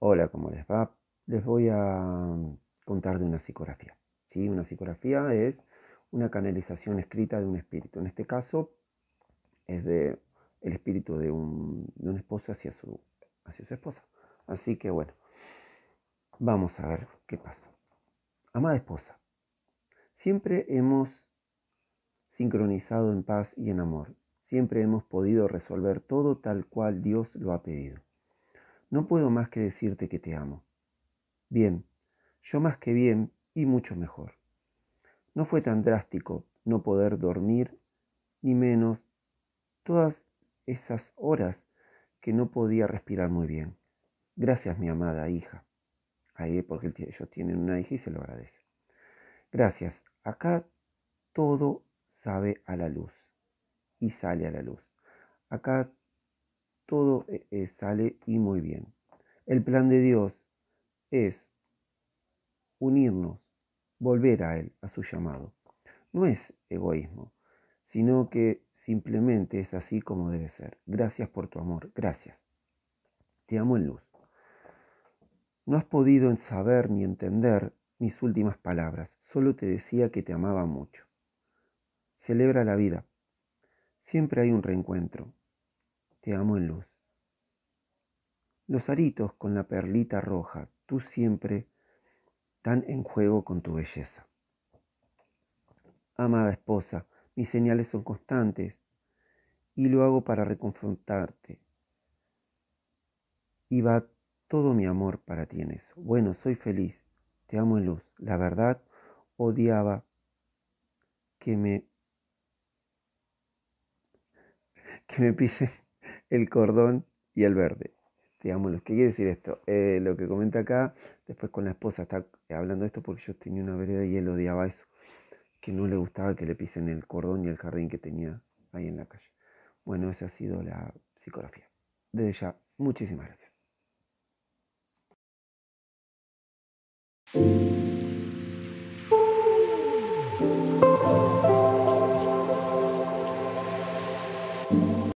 Hola, ¿cómo les va? Les voy a mm, contar de una psicografía. ¿sí? Una psicografía es una canalización escrita de un espíritu. En este caso es de el espíritu de un, esposo hacia su, hacia su esposa. Así que bueno, vamos a ver qué pasó. Amada esposa, siempre hemos sincronizado en paz y en amor siempre hemos podido resolver todo tal cual Dios lo ha pedido. No puedo más que decirte que te amo. Bien, yo más que bien y mucho mejor. No fue tan drástico no poder dormir, ni menos todas esas horas que no podía respirar muy bien. Gracias, mi amada hija. Ahí, porque ellos tienen una hija y se lo agradece. Gracias. Acá todo sabe a la luz y sale a la luz. Acá todo eh, eh, sale y muy bien. El plan de Dios es unirnos, volver a Él, a su llamado. No es egoísmo, sino que simplemente es así como debe ser. Gracias por tu amor, gracias. Te amo en luz. No has podido saber ni entender mis últimas palabras, solo te decía que te amaba mucho. Celebra la vida, Siempre hay un reencuentro. Te amo en luz. Los aritos con la perlita roja, tú siempre tan en juego con tu belleza. Amada esposa, mis señales son constantes y lo hago para reconfrontarte. Y va todo mi amor para ti en eso. Bueno, soy feliz, te amo en luz. La verdad, odiaba que me me pisen el cordón y el verde. Digamos, ¿qué quiere decir esto? Eh, lo que comenta acá, después con la esposa está hablando de esto porque yo tenía una vereda y él odiaba eso, que no le gustaba que le pisen el cordón y el jardín que tenía ahí en la calle. Bueno, esa ha sido la psicografía. Desde ya, muchísimas gracias.